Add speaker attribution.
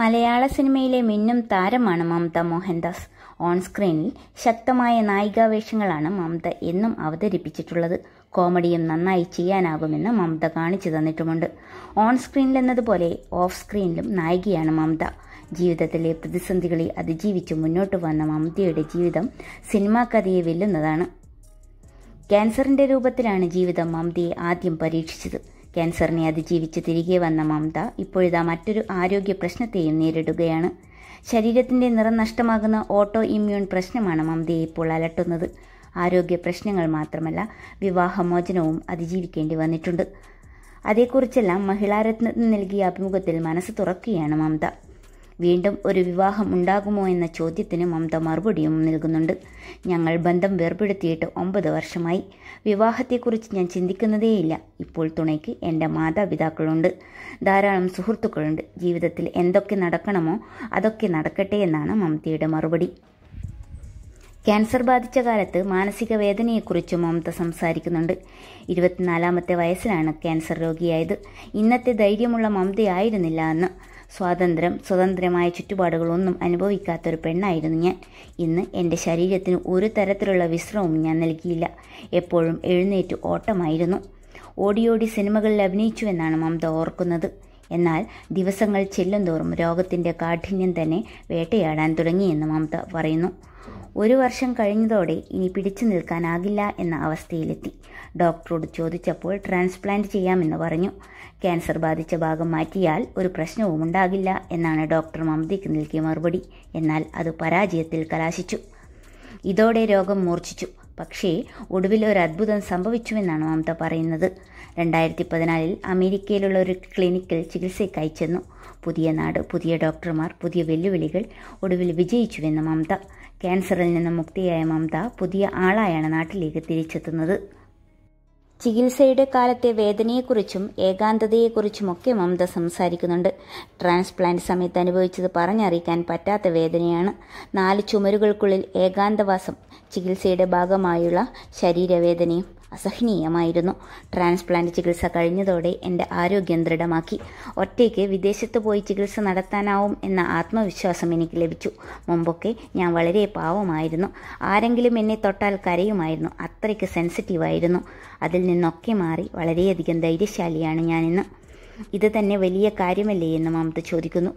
Speaker 1: മലയാള സിനിമയിലെ മിന്നും താരമാണ് മമത മോഹൻദാസ് ഓൺ സ്ക്രീനിൽ ശക്തമായ നായികാവേഷങ്ങളാണ് മമത എന്നും അവതരിപ്പിച്ചിട്ടുള്ളത് കോമഡിയും നന്നായി ചെയ്യാനാകുമെന്ന് മമത കാണിച്ചു തന്നിട്ടുമുണ്ട് ഓൺ സ്ക്രീനിൽ എന്നതുപോലെ ഓഫ് സ്ക്രീനിലും നായികയാണ് മമത ജീവിതത്തിലെ പ്രതിസന്ധികളെ അതിജീവിച്ച് മുന്നോട്ട് വന്ന മമതയുടെ ജീവിതം സിനിമാ കഥയെ വെല്ലുന്നതാണ് ക്യാൻസറിന്റെ രൂപത്തിലാണ് ജീവിതം മമതയെ ആദ്യം പരീക്ഷിച്ചത് ക്യാൻസറിനെ അതിജീവിച്ച് തിരികെ വന്ന മമത ഇപ്പോഴിതാ മറ്റൊരു ആരോഗ്യ പ്രശ്നത്തെയും നേരിടുകയാണ് ശരീരത്തിൻ്റെ നിറം നഷ്ടമാകുന്ന ഓട്ടോ ഇമ്മ്യൂൺ പ്രശ്നമാണ് മമതയെ ഇപ്പോൾ അലട്ടുന്നത് ആരോഗ്യ പ്രശ്നങ്ങൾ മാത്രമല്ല വിവാഹമോചനവും അതിജീവിക്കേണ്ടി വന്നിട്ടുണ്ട് അതേക്കുറിച്ചെല്ലാം മഹിളാരത്നത്തിന് നൽകിയ അഭിമുഖത്തിൽ മനസ്സ് തുറക്കുകയാണ് മമത വീണ്ടും ഒരു വിവാഹം ഉണ്ടാകുമോ എന്ന ചോദ്യത്തിന് മമത മറുപടിയും നൽകുന്നുണ്ട് ഞങ്ങൾ ബന്ധം വേർപെടുത്തിയിട്ട് ഒമ്പത് വർഷമായി വിവാഹത്തെക്കുറിച്ച് ഞാൻ ചിന്തിക്കുന്നതേയില്ല ഇപ്പോൾ തുണയ്ക്ക് എൻ്റെ മാതാപിതാക്കളുണ്ട് ധാരാളം സുഹൃത്തുക്കളുണ്ട് ജീവിതത്തിൽ എന്തൊക്കെ നടക്കണമോ അതൊക്കെ നടക്കട്ടെ എന്നാണ് മമതയുടെ മറുപടി ക്യാൻസർ ബാധിച്ച കാലത്ത് മാനസിക വേദനയെക്കുറിച്ച് മമത സംസാരിക്കുന്നുണ്ട് ഇരുപത്തിനാലാമത്തെ വയസ്സിലാണ് ക്യാൻസർ രോഗിയായത് ഇന്നത്തെ ധൈര്യമുള്ള മമതയായിരുന്നില്ല അന്ന് സ്വാതന്ത്ര്യം സ്വതന്ത്രമായ ചുറ്റുപാടുകളൊന്നും അനുഭവിക്കാത്തൊരു പെണ്ണായിരുന്നു ഞാൻ ഇന്ന് എൻ്റെ ശരീരത്തിന് ഒരു തരത്തിലുള്ള വിശ്രമവും ഞാൻ നൽകിയില്ല എപ്പോഴും എഴുന്നേറ്റ് ഓട്ടമായിരുന്നു ഓടിയോടി സിനിമകളിൽ അഭിനയിച്ചു എന്നാണ് മമത ഓർക്കുന്നത് എന്നാൽ ദിവസങ്ങൾ ചെല്ലുന്തോറും രോഗത്തിൻ്റെ കാഠിന്യം തന്നെ വേട്ടയാടാൻ തുടങ്ങിയെന്ന് മമത പറയുന്നു ഒരു വർഷം കഴിഞ്ഞതോടെ ഇനി പിടിച്ചു നിൽക്കാനാകില്ല എന്ന അവസ്ഥയിലെത്തി ഡോക്ടറോട് ചോദിച്ചപ്പോൾ ട്രാൻസ്പ്ലാന്റ് ചെയ്യാമെന്ന് പറഞ്ഞു ക്യാൻസർ ബാധിച്ച ഭാഗം മാറ്റിയാൽ ഒരു പ്രശ്നവും ഉണ്ടാകില്ല എന്നാണ് ഡോക്ടർ മമതയ്ക്ക് നൽകിയ മറുപടി എന്നാൽ അത് പരാജയത്തിൽ കലാശിച്ചു ഇതോടെ രോഗം മൂർച്ഛിച്ചു പക്ഷേ ഒടുവിൽ ഒരു അത്ഭുതം സംഭവിച്ചുവെന്നാണ് മമത പറയുന്നത് രണ്ടായിരത്തി പതിനാലിൽ അമേരിക്കയിലുള്ള ഒരു ക്ലിനിക്കിൽ ചികിത്സയ്ക്കായി ചെന്നു പുതിയ നാട് പുതിയ ഡോക്ടർമാർ പുതിയ വെല്ലുവിളികൾ ഒടുവിൽ വിജയിച്ചുവെന്ന് മമത ക്യാൻസറിൽ നിന്ന് മുക്തിയായ മമത പുതിയ ആളായാണ് നാട്ടിലേക്ക് തിരിച്ചെത്തുന്നത് ചികിത്സയുടെ കാലത്തെ വേദനയെക്കുറിച്ചും ഏകാന്തതയെക്കുറിച്ചുമൊക്കെ മമത സംസാരിക്കുന്നുണ്ട് ട്രാൻസ്പ്ലാന്റ് സമയത്ത് അനുഭവിച്ചത് പറഞ്ഞറിയിക്കാൻ പറ്റാത്ത വേദനയാണ് നാല് ചുമരുകൾക്കുള്ളിൽ ഏകാന്തവാസം ചികിത്സയുടെ ഭാഗമായുള്ള ശരീരവേദനയും അസഹനീയമായിരുന്നു ട്രാൻസ്പ്ലാന്റ് ചികിത്സ കഴിഞ്ഞതോടെ എൻ്റെ ആരോഗ്യം ദൃഢമാക്കി ഒറ്റയ്ക്ക് വിദേശത്ത് പോയി ചികിത്സ നടത്താനാവും എന്ന ആത്മവിശ്വാസം എനിക്ക് ലഭിച്ചു മുമ്പൊക്കെ ഞാൻ വളരെ പാവമായിരുന്നു ആരെങ്കിലും എന്നെ തൊട്ടാൽ കരയുമായിരുന്നു അത്രയ്ക്ക് സെൻസിറ്റീവായിരുന്നു അതിൽ നിന്നൊക്കെ മാറി വളരെയധികം ധൈര്യശാലിയാണ് ഞാനിന്ന് ഇത് തന്നെ വലിയ കാര്യമല്ലേ എന്ന് മമത ചോദിക്കുന്നു